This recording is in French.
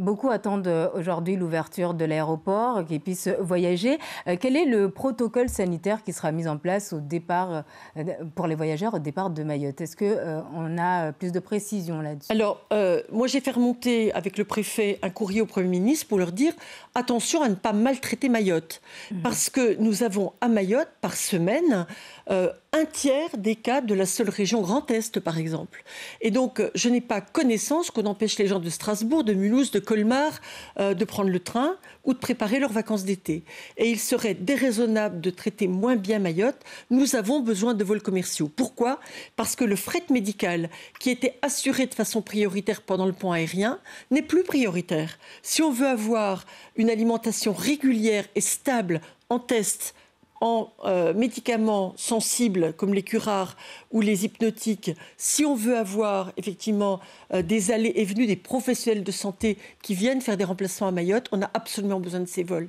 Beaucoup attendent euh, aujourd'hui l'ouverture de l'aéroport, qu'ils puissent voyager. Euh, quel est le protocole sanitaire qui sera mis en place au départ euh, pour les voyageurs au départ de Mayotte Est-ce qu'on on a plus de précision là-dessus Alors, moi j'ai fait remonter avec le préfet un courrier au Premier ministre pour leur dire attention à ne pas maltraiter Mayotte, mmh. parce que nous avons à Mayotte par semaine un tiers des cas de la seule région Grand Est, par exemple. Et donc, euh, je n'ai pas connaissance qu'on empêche les gens de Strasbourg, de Mulhouse, de Colmar euh, de prendre le train ou de préparer leurs vacances d'été. Et il serait déraisonnable de traiter moins bien Mayotte. Nous avons besoin de vols commerciaux. Pourquoi Parce que le fret médical, qui était assuré de façon prioritaire pendant le pont aérien, n'est plus prioritaire. Si on veut avoir une alimentation régulière et stable en test, en euh, médicaments sensibles comme les curares ou les hypnotiques, si on veut avoir effectivement euh, des allées et venues des professionnels de santé qui viennent faire des remplacements à Mayotte, on a absolument besoin de ces vols.